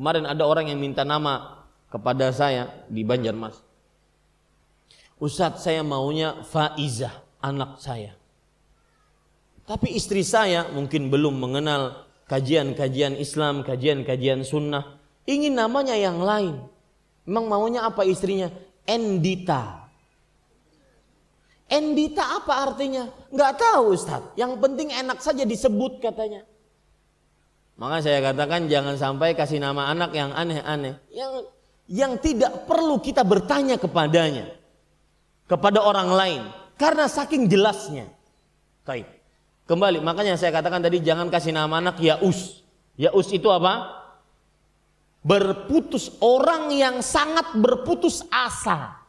Kemarin ada orang yang minta nama kepada saya di Banjarmas. Ustadz saya maunya Faiza anak saya. Tapi istri saya mungkin belum mengenal kajian-kajian Islam, kajian-kajian sunnah. Ingin namanya yang lain. Memang maunya apa istrinya? Endita. Endita apa artinya? Enggak tahu Ustadz. Yang penting enak saja disebut katanya. Maka saya katakan jangan sampai kasih nama anak yang aneh-aneh, yang yang tidak perlu kita bertanya kepadanya, kepada orang lain, karena saking jelasnya. Taib. Kembali, makanya saya katakan tadi jangan kasih nama anak Yaus. Yaus itu apa? Berputus orang yang sangat berputus asa.